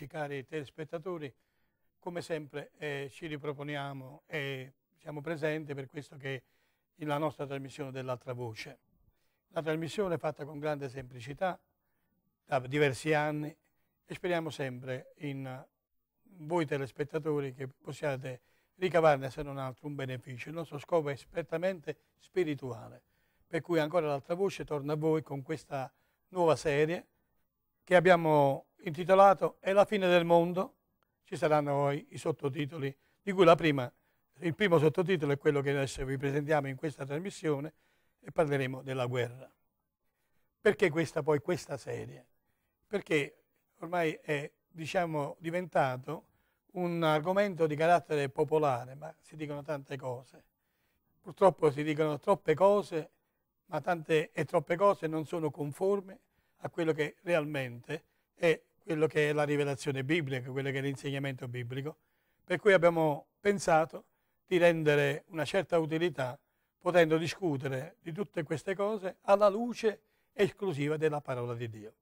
amici, cari telespettatori, come sempre eh, ci riproponiamo e siamo presenti per questo che è la nostra trasmissione dell'altra voce. La trasmissione è fatta con grande semplicità da diversi anni e speriamo sempre in voi telespettatori che possiate ricavarne se non altro un beneficio. Il nostro scopo è strettamente spirituale, per cui ancora l'altra voce torna a voi con questa nuova serie che abbiamo intitolato È la fine del mondo, ci saranno poi i sottotitoli, di cui prima, il primo sottotitolo è quello che adesso vi presentiamo in questa trasmissione e parleremo della guerra. Perché questa poi, questa serie? Perché ormai è diciamo, diventato un argomento di carattere popolare, ma si dicono tante cose. Purtroppo si dicono troppe cose, ma tante e troppe cose non sono conformi a quello che realmente è quello che è la rivelazione biblica, quello che è l'insegnamento biblico, per cui abbiamo pensato di rendere una certa utilità potendo discutere di tutte queste cose alla luce esclusiva della parola di Dio.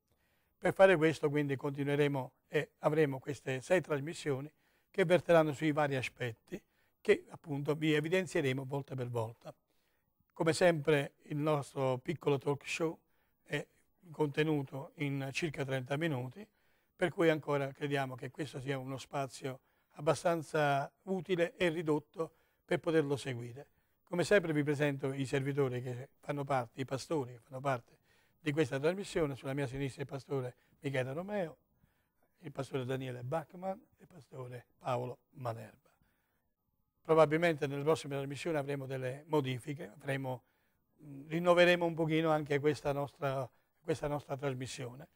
Per fare questo quindi continueremo e avremo queste sei trasmissioni che verteranno sui vari aspetti che appunto vi evidenzieremo volta per volta. Come sempre il nostro piccolo talk show è contenuto in circa 30 minuti per cui ancora crediamo che questo sia uno spazio abbastanza utile e ridotto per poterlo seguire. Come sempre vi presento i servitori che fanno parte, i pastori che fanno parte di questa trasmissione, sulla mia sinistra il pastore Michele Romeo, il pastore Daniele Bachmann e il pastore Paolo Manerba. Probabilmente nelle prossime trasmissioni avremo delle modifiche, avremo, rinnoveremo un pochino anche questa nostra, questa nostra trasmissione,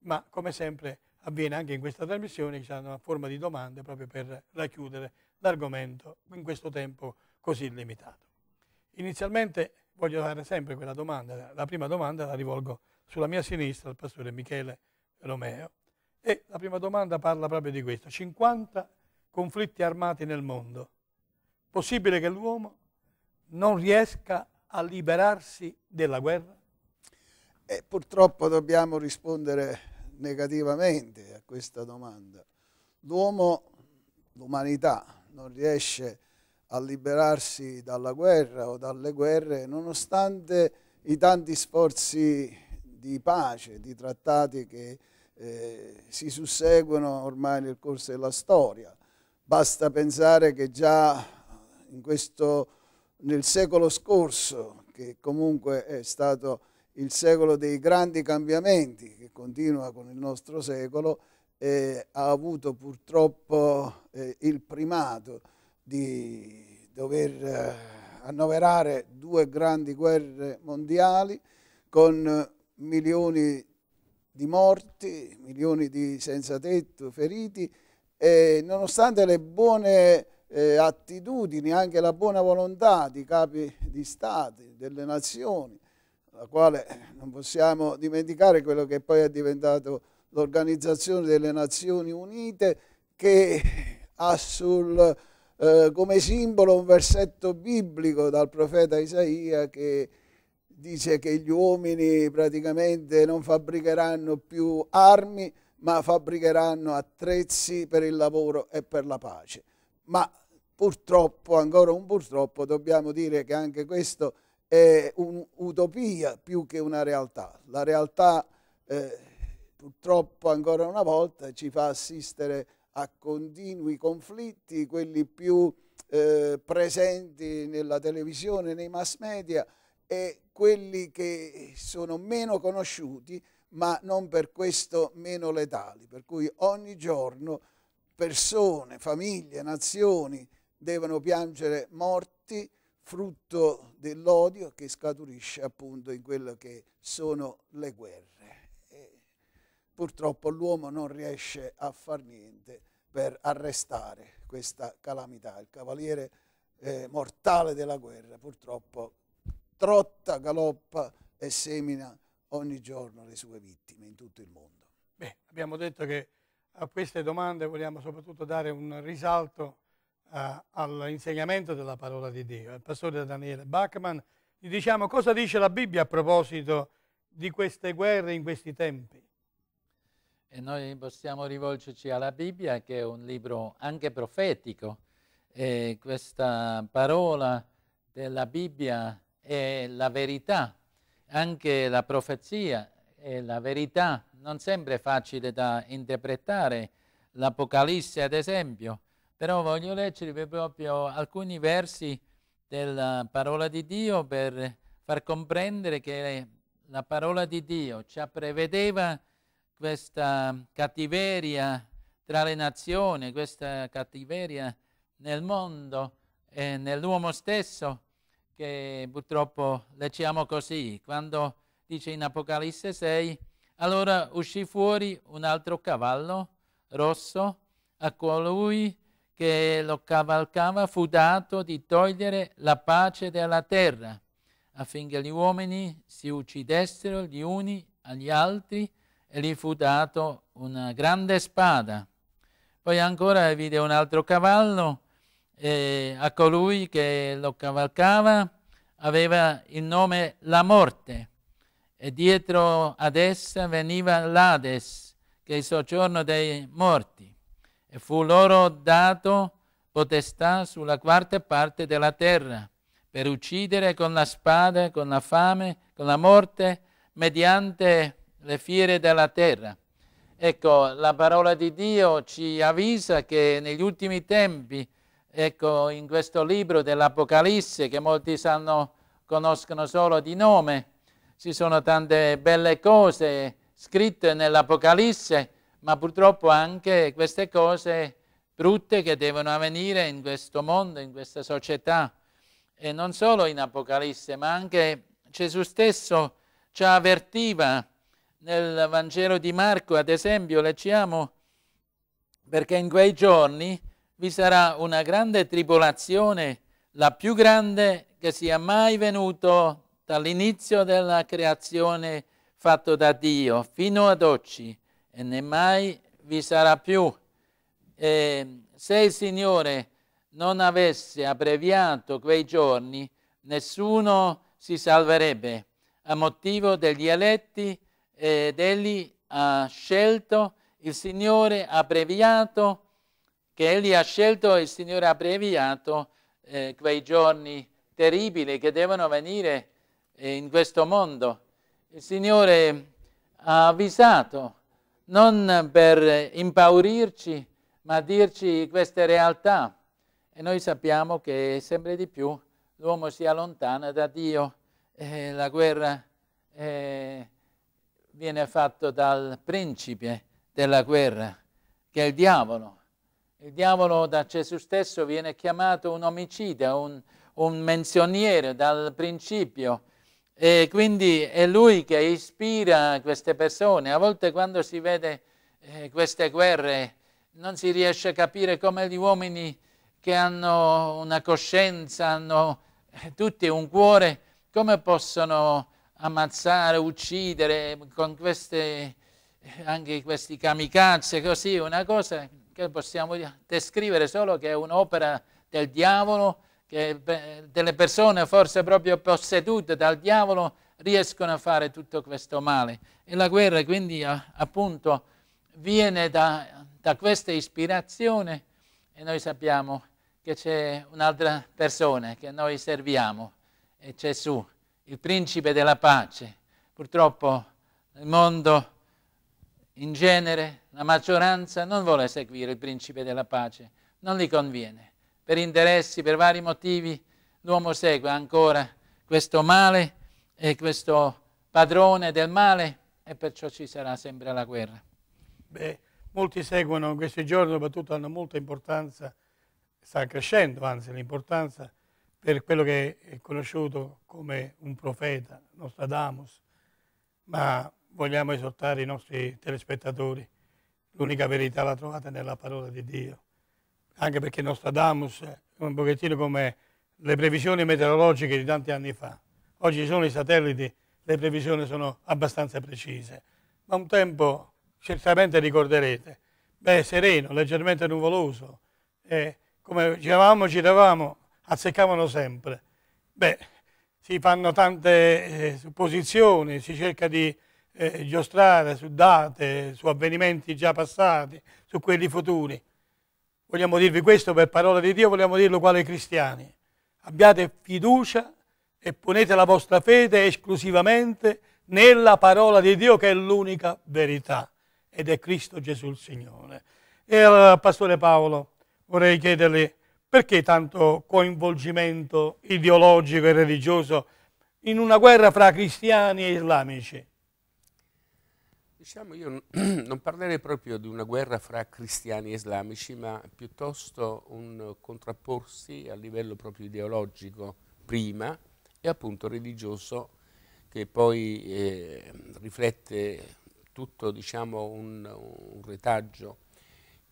ma come sempre avviene anche in questa trasmissione, ci sarà una forma di domande proprio per racchiudere l'argomento in questo tempo così limitato. Inizialmente voglio fare sempre quella domanda, la prima domanda la rivolgo sulla mia sinistra al pastore Michele Romeo e la prima domanda parla proprio di questo, 50 conflitti armati nel mondo, possibile che l'uomo non riesca a liberarsi della guerra? E eh, purtroppo dobbiamo rispondere negativamente a questa domanda. L'uomo, l'umanità, non riesce a liberarsi dalla guerra o dalle guerre nonostante i tanti sforzi di pace, di trattati che eh, si susseguono ormai nel corso della storia. Basta pensare che già questo, nel secolo scorso, che comunque è stato il secolo dei grandi cambiamenti, che continua con il nostro secolo, eh, ha avuto purtroppo eh, il primato di dover eh, annoverare due grandi guerre mondiali con milioni di morti, milioni di senza tetto, feriti e nonostante le buone eh, attitudini, anche la buona volontà di capi di Stati, delle nazioni, la quale non possiamo dimenticare quello che poi è diventato l'Organizzazione delle Nazioni Unite che ha sul, eh, come simbolo un versetto biblico dal profeta Isaia che dice che gli uomini praticamente non fabbricheranno più armi ma fabbricheranno attrezzi per il lavoro e per la pace. Ma purtroppo, ancora un purtroppo, dobbiamo dire che anche questo è un'utopia più che una realtà. La realtà eh, purtroppo ancora una volta ci fa assistere a continui conflitti, quelli più eh, presenti nella televisione, nei mass media e quelli che sono meno conosciuti ma non per questo meno letali. Per cui ogni giorno persone, famiglie, nazioni devono piangere morti frutto dell'odio che scaturisce appunto in quello che sono le guerre. E purtroppo l'uomo non riesce a far niente per arrestare questa calamità. Il cavaliere eh, mortale della guerra purtroppo trotta, galoppa e semina ogni giorno le sue vittime in tutto il mondo. Beh, abbiamo detto che a queste domande vogliamo soprattutto dare un risalto eh, all'insegnamento della parola di Dio, il pastore Daniele Bachmann, gli diciamo cosa dice la Bibbia a proposito di queste guerre in questi tempi. E noi possiamo rivolgerci alla Bibbia che è un libro anche profetico e questa parola della Bibbia è la verità, anche la profezia è la verità, non sempre è facile da interpretare. L'Apocalisse ad esempio però voglio leggere proprio alcuni versi della parola di Dio per far comprendere che la parola di Dio ci prevedeva questa cattiveria tra le nazioni, questa cattiveria nel mondo e nell'uomo stesso, che purtroppo leggiamo così. Quando dice in Apocalisse 6, allora uscì fuori un altro cavallo rosso a colui che lo cavalcava fu dato di togliere la pace dalla terra, affinché gli uomini si uccidessero gli uni agli altri e gli fu dato una grande spada. Poi ancora vide un altro cavallo e a colui che lo cavalcava aveva il nome La Morte e dietro ad essa veniva l'Ades, che è il soggiorno dei morti e fu loro dato potestà sulla quarta parte della terra per uccidere con la spada, con la fame, con la morte, mediante le fiere della terra. Ecco, la parola di Dio ci avvisa che negli ultimi tempi, ecco, in questo libro dell'Apocalisse, che molti sanno, conoscono solo di nome, ci sono tante belle cose scritte nell'Apocalisse ma purtroppo anche queste cose brutte che devono avvenire in questo mondo, in questa società, e non solo in Apocalisse, ma anche Gesù stesso ci avvertiva nel Vangelo di Marco, ad esempio, leggiamo, perché in quei giorni vi sarà una grande tribolazione, la più grande che sia mai venuto dall'inizio della creazione fatto da Dio fino ad oggi e né mai vi sarà più. E se il Signore non avesse abbreviato quei giorni, nessuno si salverebbe. A motivo degli eletti ed egli ha scelto, il Signore ha abbreviato, che egli ha scelto il Signore ha abbreviato eh, quei giorni terribili che devono venire eh, in questo mondo. Il Signore ha avvisato non per impaurirci, ma dirci queste realtà. E noi sappiamo che sempre di più l'uomo si allontana da Dio, eh, la guerra eh, viene fatta dal principe della guerra, che è il diavolo. Il diavolo da Gesù stesso viene chiamato un omicida, un, un menzioniere dal principio, e quindi è lui che ispira queste persone. A volte quando si vede eh, queste guerre non si riesce a capire come gli uomini che hanno una coscienza, hanno eh, tutti un cuore, come possono ammazzare, uccidere con queste, eh, anche questi kamikaze, così, una cosa che possiamo descrivere solo che è un'opera del diavolo che delle persone forse proprio possedute dal diavolo riescono a fare tutto questo male. E la guerra quindi appunto viene da, da questa ispirazione e noi sappiamo che c'è un'altra persona che noi serviamo, è Gesù, il principe della pace. Purtroppo nel mondo in genere la maggioranza non vuole seguire il principe della pace, non gli conviene per interessi, per vari motivi, l'uomo segue ancora questo male e questo padrone del male e perciò ci sarà sempre la guerra. Beh, molti seguono in questi giorni, soprattutto hanno molta importanza, sta crescendo anzi l'importanza per quello che è conosciuto come un profeta, Nostradamus, ma vogliamo esortare i nostri telespettatori, l'unica verità la trovate nella parola di Dio anche perché Nostradamus un pochettino come le previsioni meteorologiche di tanti anni fa. Oggi ci sono i satelliti, le previsioni sono abbastanza precise, ma un tempo certamente ricorderete, beh, sereno, leggermente nuvoloso, eh, come giravamo, giravamo, azzeccavano sempre. Beh, si fanno tante eh, supposizioni, si cerca di eh, giostrare su date, su avvenimenti già passati, su quelli futuri. Vogliamo dirvi questo per parola di Dio, vogliamo dirlo quale cristiani. Abbiate fiducia e ponete la vostra fede esclusivamente nella parola di Dio che è l'unica verità ed è Cristo Gesù il Signore. E al Pastore Paolo, vorrei chiedergli perché tanto coinvolgimento ideologico e religioso in una guerra fra cristiani e islamici? Diciamo, io non parlerei proprio di una guerra fra cristiani e islamici, ma piuttosto un contrapporsi a livello proprio ideologico prima e appunto religioso che poi eh, riflette tutto diciamo, un, un retaggio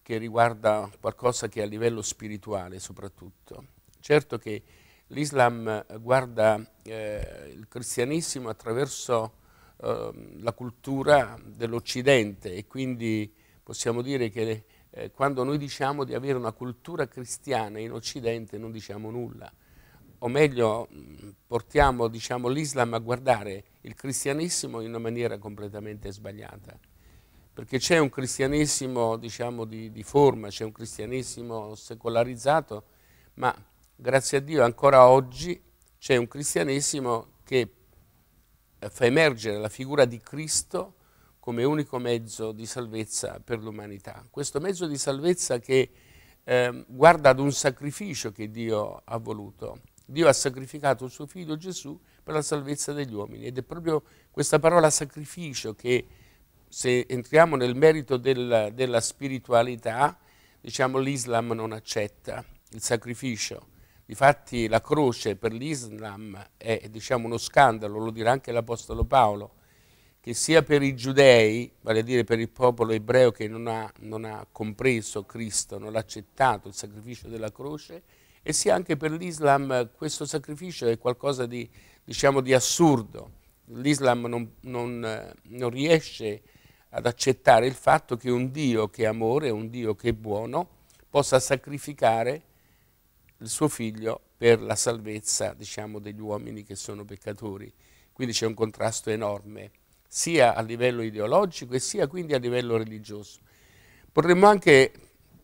che riguarda qualcosa che è a livello spirituale soprattutto. Certo che l'Islam guarda eh, il cristianesimo attraverso Ehm, la cultura dell'Occidente e quindi possiamo dire che eh, quando noi diciamo di avere una cultura cristiana in Occidente non diciamo nulla, o meglio mm, portiamo diciamo, l'Islam a guardare il cristianesimo in una maniera completamente sbagliata perché c'è un cristianesimo diciamo, di, di, forma, c'è un cristianesimo secolarizzato, ma grazie a Dio ancora oggi c'è un cristianesimo che fa emergere la figura di Cristo come unico mezzo di salvezza per l'umanità. Questo mezzo di salvezza che eh, guarda ad un sacrificio che Dio ha voluto. Dio ha sacrificato il suo figlio Gesù per la salvezza degli uomini ed è proprio questa parola sacrificio che se entriamo nel merito del, della spiritualità, diciamo l'Islam non accetta il sacrificio Difatti la croce per l'Islam è diciamo, uno scandalo, lo dirà anche l'Apostolo Paolo, che sia per i giudei, vale a dire per il popolo ebreo che non ha, non ha compreso Cristo, non ha accettato il sacrificio della croce, e sia anche per l'Islam questo sacrificio è qualcosa di, diciamo, di assurdo. L'Islam non, non, non riesce ad accettare il fatto che un Dio che è amore, un Dio che è buono, possa sacrificare il suo figlio per la salvezza diciamo, degli uomini che sono peccatori. Quindi c'è un contrasto enorme, sia a livello ideologico e sia quindi a livello religioso. Potremmo anche,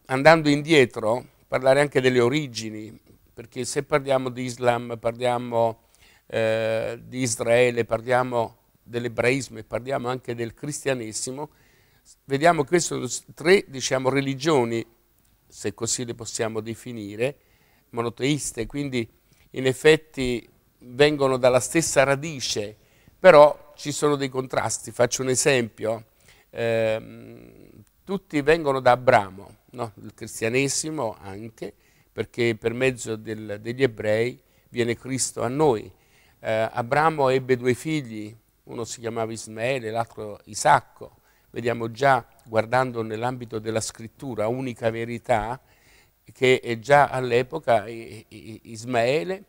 andando indietro, parlare anche delle origini, perché se parliamo di Islam, parliamo eh, di Israele, parliamo dell'ebraismo e parliamo anche del cristianesimo, vediamo che queste sono tre diciamo, religioni, se così le possiamo definire, monoteiste, quindi in effetti vengono dalla stessa radice, però ci sono dei contrasti. Faccio un esempio. Eh, tutti vengono da Abramo, no? il cristianesimo anche, perché per mezzo del, degli ebrei viene Cristo a noi. Eh, Abramo ebbe due figli, uno si chiamava Ismaele, l'altro Isacco. Vediamo già, guardando nell'ambito della scrittura, unica verità, che già all'epoca Ismaele,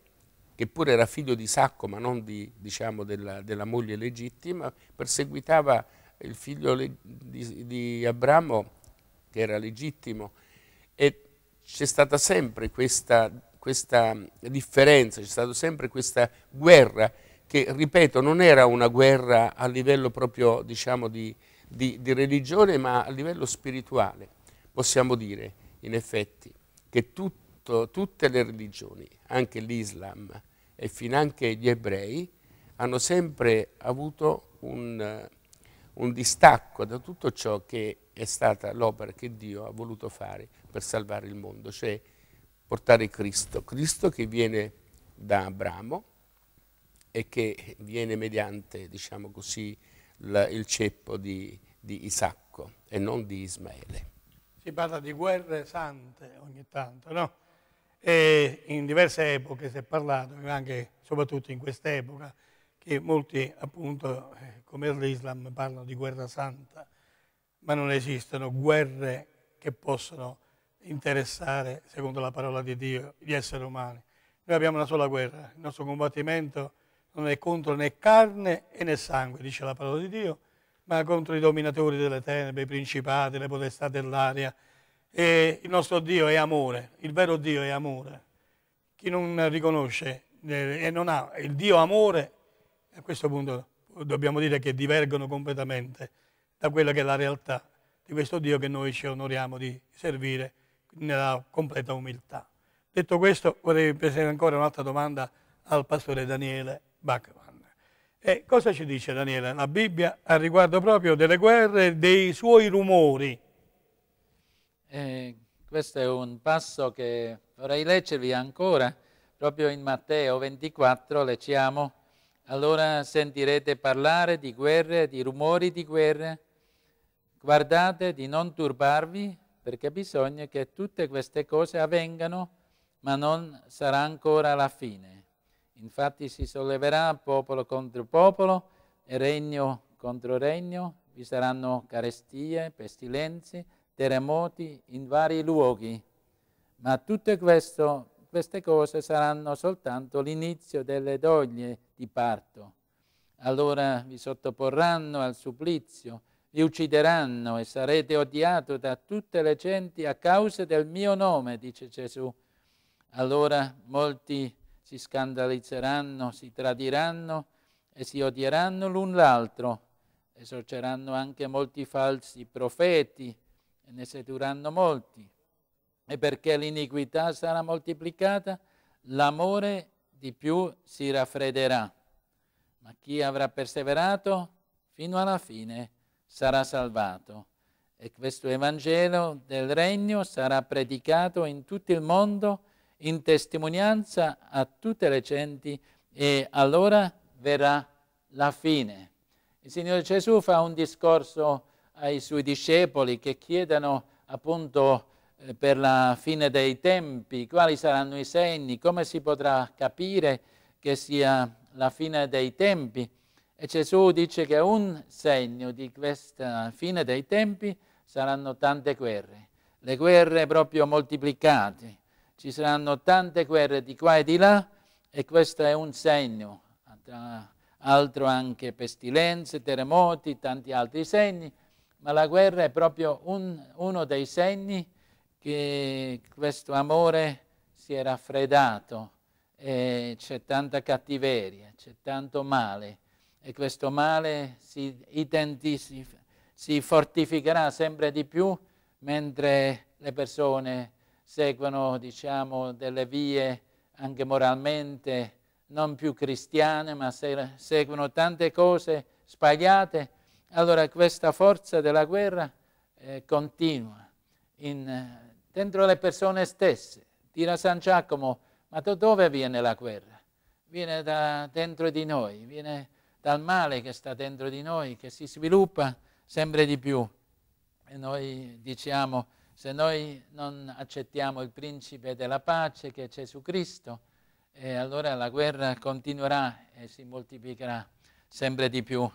che pure era figlio di Sacco ma non di, diciamo, della, della, moglie legittima, perseguitava il figlio di, di Abramo che era legittimo e c'è stata sempre questa, questa differenza, c'è stata sempre questa guerra che, ripeto, non era una guerra a livello proprio diciamo, di, di, di religione ma a livello spirituale, possiamo dire, in effetti che tutto, tutte le religioni, anche l'Islam e finanche gli ebrei, hanno sempre avuto un, eh, un distacco da tutto ciò che è stata l'opera che Dio ha voluto fare per salvare il mondo, cioè portare Cristo, Cristo che viene da Abramo e che viene mediante, diciamo così, il ceppo di, di Isacco e non di Ismaele si parla di guerre sante ogni tanto, no? E in diverse epoche si è parlato, anche soprattutto in quest'epoca, che molti appunto, eh, come l'Islam, parlano di guerra santa, ma non esistono guerre che possono interessare, secondo la parola di Dio, gli esseri umani. Noi abbiamo una sola guerra, il nostro combattimento non è contro né carne né sangue, dice la parola di Dio, ma contro i dominatori delle tenebre, i principati, le potestà dell'aria. E il nostro Dio è amore, il vero Dio è amore. Chi non riconosce eh, e non ha il Dio amore, a questo punto dobbiamo dire che divergono completamente da quella che è la realtà di questo Dio che noi ci onoriamo di servire nella completa umiltà. Detto questo, vorrei presentare ancora un'altra domanda al pastore Daniele Baccaman. E cosa ci dice Daniele, la Bibbia, a riguardo proprio delle guerre, dei suoi rumori? Eh, questo è un passo che vorrei leggervi ancora, proprio in Matteo 24 leggiamo, allora sentirete parlare di guerre, di rumori di guerre, guardate di non turbarvi perché bisogna che tutte queste cose avvengano, ma non sarà ancora la fine. Infatti si solleverà popolo contro popolo e regno contro regno, vi saranno carestie, pestilenze, terremoti in vari luoghi. Ma tutte queste cose saranno soltanto l'inizio delle doglie di parto. Allora vi sottoporranno al supplizio, vi uccideranno e sarete odiati da tutte le genti a causa del mio nome, dice Gesù. Allora molti si scandalizzeranno, si tradiranno e si odieranno l'un l'altro, e sorgeranno anche molti falsi profeti e ne sedurranno molti. E perché l'iniquità sarà moltiplicata, l'amore di più si raffredderà. Ma chi avrà perseverato fino alla fine sarà salvato. E questo Evangelo del Regno sarà predicato in tutto il mondo in testimonianza a tutte le genti e allora verrà la fine. Il Signore Gesù fa un discorso ai suoi discepoli che chiedono appunto eh, per la fine dei tempi, quali saranno i segni, come si potrà capire che sia la fine dei tempi. E Gesù dice che un segno di questa fine dei tempi saranno tante guerre, le guerre proprio moltiplicate ci saranno tante guerre di qua e di là e questo è un segno, tra altro anche pestilenze, terremoti, tanti altri segni, ma la guerra è proprio un, uno dei segni che questo amore si è raffreddato e c'è tanta cattiveria, c'è tanto male e questo male si, si fortificherà sempre di più mentre le persone seguono diciamo, delle vie anche moralmente non più cristiane, ma se, seguono tante cose sbagliate, allora questa forza della guerra eh, continua in, dentro le persone stesse. Dirà San Giacomo, ma da dove viene la guerra? Viene da dentro di noi, viene dal male che sta dentro di noi, che si sviluppa sempre di più. E noi diciamo se noi non accettiamo il principe della pace che è Gesù Cristo, eh, allora la guerra continuerà e si moltiplicherà sempre di più.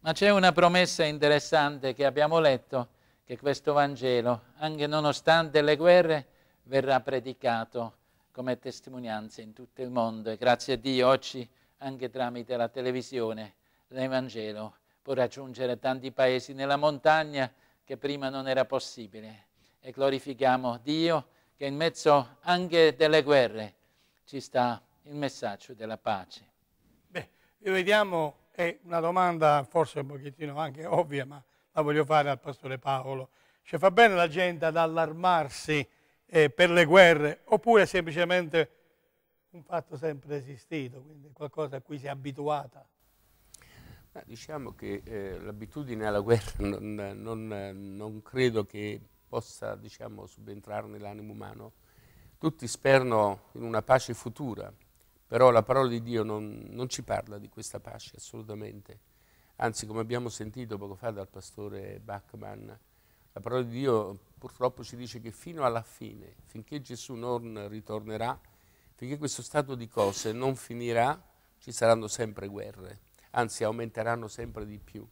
Ma c'è una promessa interessante che abbiamo letto, che questo Vangelo, anche nonostante le guerre, verrà predicato come testimonianza in tutto il mondo. E grazie a Dio oggi, anche tramite la televisione, l'Evangelo può raggiungere tanti paesi nella montagna che prima non era possibile e glorifichiamo Dio che in mezzo anche delle guerre ci sta il messaggio della pace. Beh, vediamo, è una domanda forse un pochettino anche ovvia, ma la voglio fare al Pastore Paolo. Cioè fa bene la gente ad allarmarsi eh, per le guerre oppure semplicemente un fatto sempre esistito, quindi qualcosa a cui si è abituata? Ma diciamo che eh, l'abitudine alla guerra non, non, non credo che possa diciamo, subentrare nell'animo umano. Tutti sperano in una pace futura, però la parola di Dio non, non ci parla di questa pace assolutamente. Anzi, come abbiamo sentito poco fa dal pastore Bachmann, la parola di Dio purtroppo ci dice che fino alla fine, finché Gesù non ritornerà, finché questo stato di cose non finirà, ci saranno sempre guerre, anzi aumenteranno sempre di più.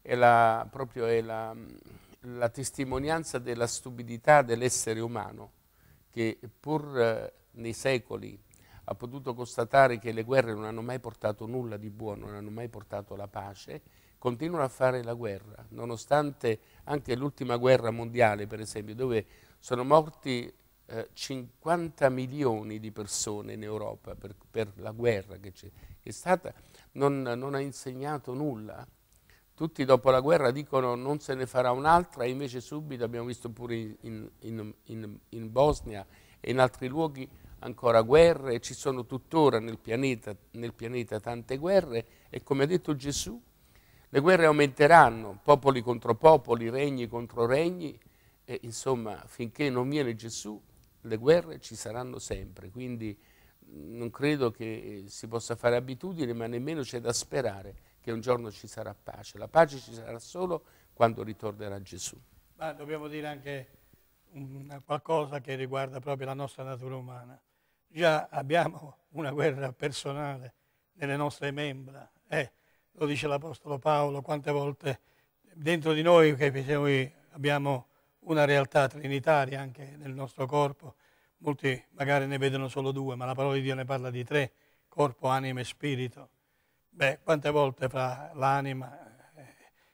È la, proprio è la, la testimonianza della stupidità dell'essere umano che pur eh, nei secoli ha potuto constatare che le guerre non hanno mai portato nulla di buono, non hanno mai portato la pace, continuano a fare la guerra, nonostante anche l'ultima guerra mondiale, per esempio, dove sono morti eh, 50 milioni di persone in Europa per, per la guerra che c'è stata, non, non ha insegnato nulla tutti dopo la guerra dicono non se ne farà un'altra, invece subito abbiamo visto pure in, in, in, in, Bosnia e in altri luoghi ancora guerre, ci sono tuttora nel pianeta, nel pianeta tante guerre e come ha detto Gesù, le guerre aumenteranno, popoli contro popoli, regni contro regni, e insomma finché non viene Gesù le guerre ci saranno sempre, quindi non credo che si possa fare abitudine, ma nemmeno c'è da sperare che un giorno ci sarà pace. La pace ci sarà solo quando ritornerà Gesù. Ma dobbiamo dire anche una qualcosa che riguarda proprio la nostra natura umana. Già abbiamo una guerra personale nelle nostre membra. Eh, lo dice l'Apostolo Paolo quante volte dentro di noi, che noi abbiamo una realtà trinitaria anche nel nostro corpo, molti magari ne vedono solo due, ma la parola di Dio ne parla di tre, corpo, anima e spirito. Beh, quante volte fra l'anima, eh,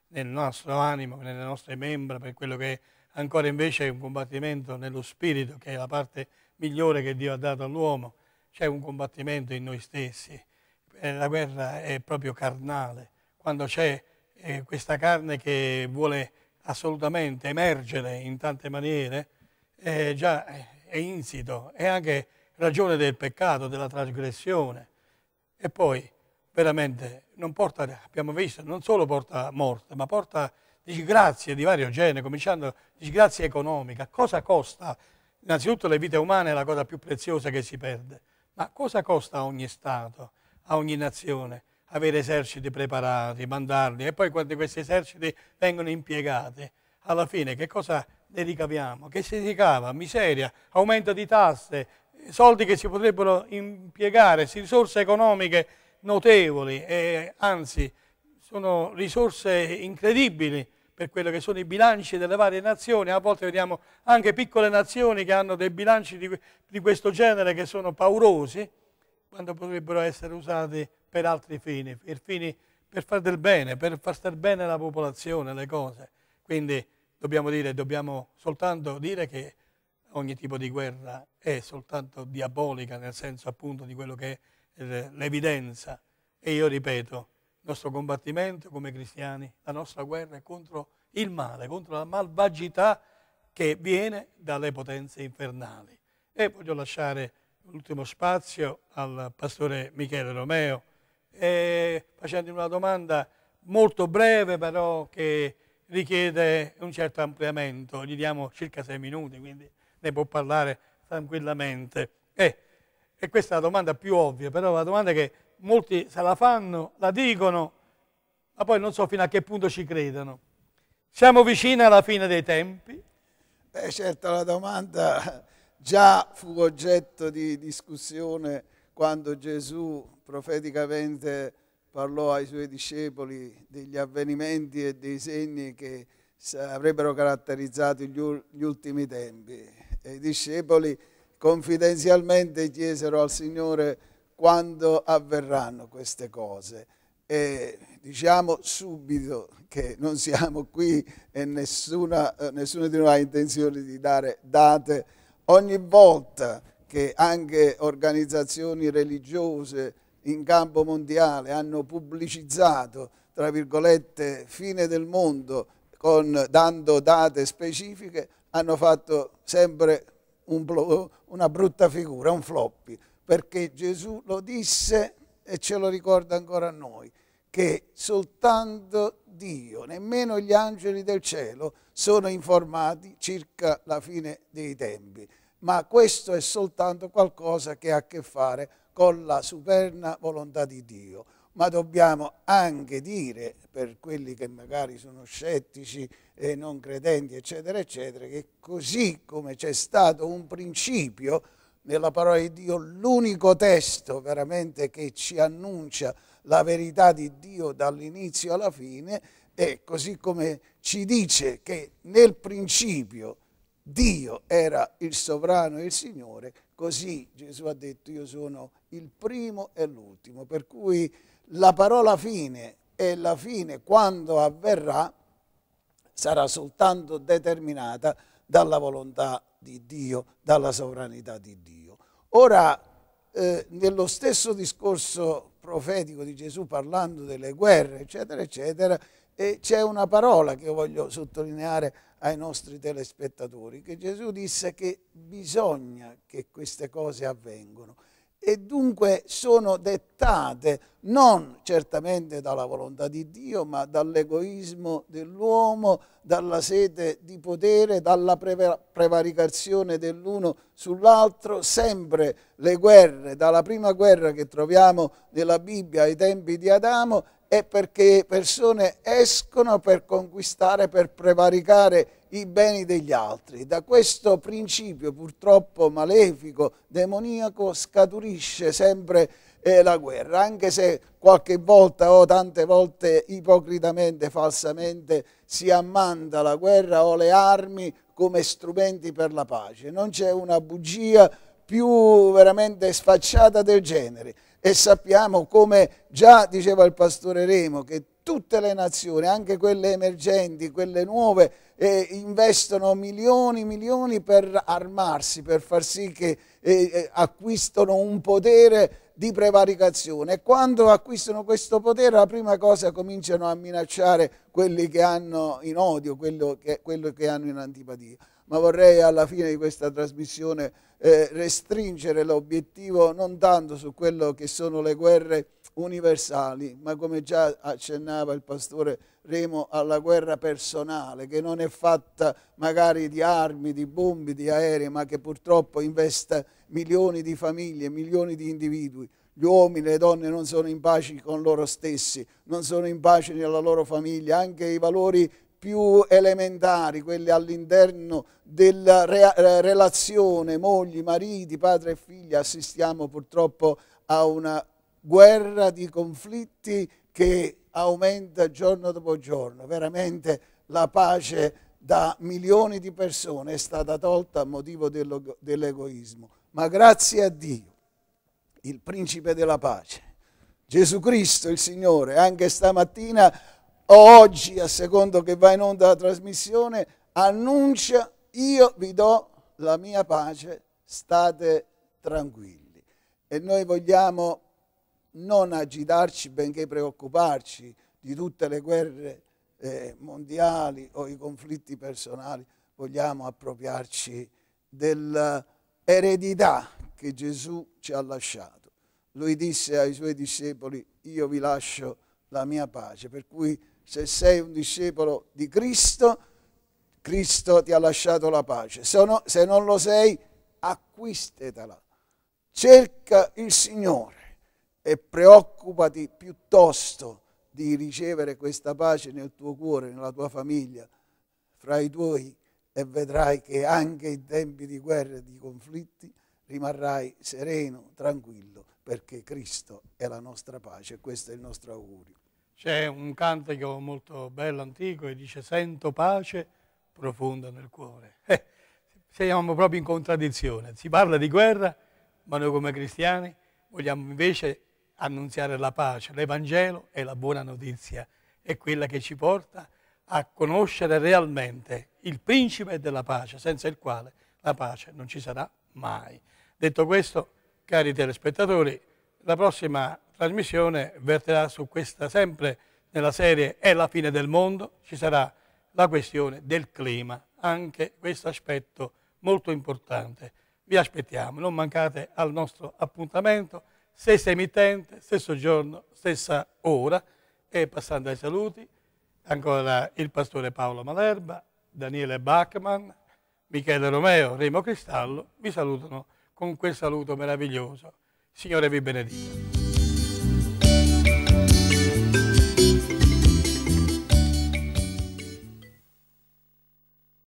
nel nostro animo, nelle nostre membra, per quello che è ancora invece un combattimento nello spirito, che è la parte migliore che Dio ha dato all'uomo, c'è un combattimento in noi stessi. Eh, la guerra è proprio carnale, quando c'è eh, questa carne che vuole assolutamente emergere in tante maniere, è già è insito, è anche ragione del peccato, della trasgressione. E poi veramente non porta, abbiamo visto, non solo porta morte, ma porta disgrazie di vario genere, cominciando disgrazie economiche. Cosa costa? Innanzitutto le vite umane è la cosa più preziosa che si perde, ma cosa costa a ogni Stato, a ogni nazione? avere eserciti preparati, mandarli e poi quando questi eserciti vengono impiegati, alla fine che cosa ne ricaviamo? Che si ricava? Miseria, aumento di tasse, soldi che si potrebbero impiegare, risorse economiche notevoli, eh, anzi sono risorse incredibili per quello che sono i bilanci delle varie nazioni, a volte vediamo anche piccole nazioni che hanno dei bilanci di, di questo genere che sono paurosi, quando potrebbero essere usati per altri fini, per, fini, per far del bene, per far star bene la popolazione, le cose. Quindi dobbiamo dire, dobbiamo soltanto dire che ogni tipo di guerra è soltanto diabolica, nel senso appunto di quello che è l'evidenza. E io ripeto, il nostro combattimento come cristiani, la nostra guerra è contro il male, contro la malvagità che viene dalle potenze infernali. E voglio lasciare l'ultimo spazio al pastore Michele Romeo facendo una domanda molto breve però che richiede un certo ampliamento. Gli diamo circa sei minuti, quindi ne può parlare tranquillamente. Eh, e questa è la domanda più ovvia, però è una domanda che molti se la fanno, la dicono, ma poi non so fino a che punto ci credono. Siamo vicini alla fine dei tempi? Beh, certo, la domanda già fu oggetto di discussione quando Gesù profeticamente parlò ai suoi discepoli degli avvenimenti e dei segni che avrebbero caratterizzato gli ultimi tempi. E I discepoli confidenzialmente chiesero al Signore quando avverranno queste cose. E diciamo subito che non siamo qui e nessuna, nessuno di noi ha intenzione di dare date. Ogni volta che anche organizzazioni religiose in campo mondiale hanno pubblicizzato, tra virgolette, fine del mondo, con, dando date specifiche, hanno fatto sempre un, una brutta figura, un floppy, perché Gesù lo disse e ce lo ricorda ancora a noi, che soltanto Dio, nemmeno gli angeli del cielo, sono informati circa la fine dei tempi. Ma questo è soltanto qualcosa che ha a che fare con la superna volontà di Dio ma dobbiamo anche dire per quelli che magari sono scettici e non credenti, eccetera, eccetera, che così come c'è stato un principio nella parola di Dio, l'unico testo veramente che ci annuncia la verità di Dio dall'inizio alla fine, è così come ci dice che nel principio Dio era il sovrano e il Signore, così Gesù ha detto io sono il primo e l'ultimo, per cui la parola fine e la fine quando avverrà sarà soltanto determinata dalla volontà di Dio, dalla sovranità di Dio. Ora, eh, nello stesso discorso profetico di Gesù parlando delle guerre, eccetera, eccetera, eh, c'è una parola che io voglio sottolineare ai nostri telespettatori, che Gesù disse che bisogna che queste cose avvengano e dunque sono dettate non certamente dalla volontà di Dio, ma dall'egoismo dell'uomo, dalla sete di potere, dalla prevaricazione dell'uno sull'altro, sempre le guerre, dalla prima guerra che troviamo nella Bibbia ai tempi di Adamo è perché persone escono per conquistare, per prevaricare i beni degli altri. Da questo principio purtroppo malefico, demoniaco, scaturisce sempre eh, la guerra, anche se qualche volta o tante volte ipocritamente, falsamente si ammanda la guerra o le armi come strumenti per la pace. Non c'è una bugia più veramente sfacciata del genere e sappiamo come già diceva il pastore Remo che tutte le nazioni, anche quelle emergenti, quelle nuove, eh, investono milioni e milioni per armarsi, per far sì che eh, eh, acquistano un potere di prevaricazione. E quando acquistano questo potere, la prima cosa cominciano a minacciare quelli che hanno in odio, quello che, quello che hanno in antipatia ma vorrei alla fine di questa trasmissione eh, restringere l'obiettivo non tanto su quello che sono le guerre universali, ma come già accennava il pastore Remo alla guerra personale, che non è fatta magari di armi, di bombe, di aerei, ma che purtroppo investe milioni di famiglie, milioni di individui. Gli uomini e le donne non sono in pace con loro stessi, non sono in pace nella loro famiglia, anche i valori più elementari, quelle all'interno della re eh, relazione mogli, mariti, padre e figlia, assistiamo purtroppo a una guerra di conflitti che aumenta giorno dopo giorno. Veramente la pace da milioni di persone è stata tolta a motivo dell'egoismo. Ma grazie a Dio, il principe della pace, Gesù Cristo il Signore, anche stamattina oggi, a secondo che va in onda la trasmissione, annuncia io vi do la mia pace, state tranquilli. E noi vogliamo non agitarci, benché preoccuparci di tutte le guerre eh, mondiali o i conflitti personali, vogliamo appropriarci dell'eredità che Gesù ci ha lasciato. Lui disse ai suoi discepoli, io vi lascio la mia pace, per cui se sei un discepolo di Cristo, Cristo ti ha lasciato la pace. Se, no, se non lo sei, acquistetela. Cerca il Signore e preoccupati piuttosto di ricevere questa pace nel tuo cuore, nella tua famiglia, fra i tuoi e vedrai che anche in tempi di guerra e di conflitti rimarrai sereno, tranquillo, perché Cristo è la nostra pace e questo è il nostro augurio. C'è un cantico molto bello, antico, e dice sento pace profonda nel cuore. Eh, siamo proprio in contraddizione. Si parla di guerra, ma noi come cristiani vogliamo invece annunziare la pace. L'Evangelo è la buona notizia, è quella che ci porta a conoscere realmente il principe della pace, senza il quale la pace non ci sarà mai. Detto questo, cari telespettatori, la prossima trasmissione verterà su questa sempre nella serie È la fine del mondo, ci sarà la questione del clima, anche questo aspetto molto importante. Vi aspettiamo, non mancate al nostro appuntamento, stessa emittente, stesso giorno, stessa ora e passando ai saluti ancora il pastore Paolo Malerba, Daniele Bachmann, Michele Romeo, Remo Cristallo vi salutano con quel saluto meraviglioso. Signore vi benedica.